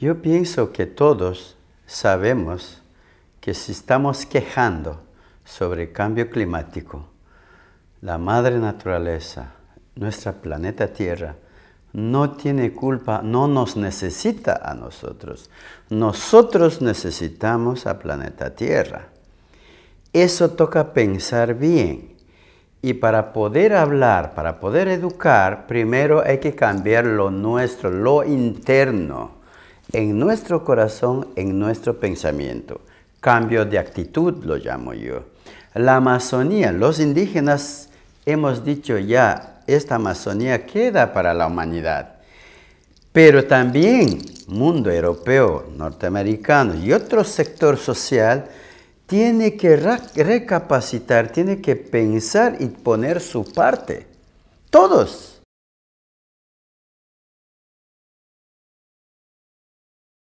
Yo pienso que todos sabemos que si estamos quejando sobre el cambio climático, la madre naturaleza, nuestra planeta Tierra, no tiene culpa, no nos necesita a nosotros. Nosotros necesitamos a planeta Tierra. Eso toca pensar bien. Y para poder hablar, para poder educar, primero hay que cambiar lo nuestro, lo interno en nuestro corazón, en nuestro pensamiento. Cambio de actitud lo llamo yo. La Amazonía, los indígenas hemos dicho ya, esta Amazonía queda para la humanidad. Pero también mundo europeo, norteamericano y otro sector social tiene que recapacitar, tiene que pensar y poner su parte. Todos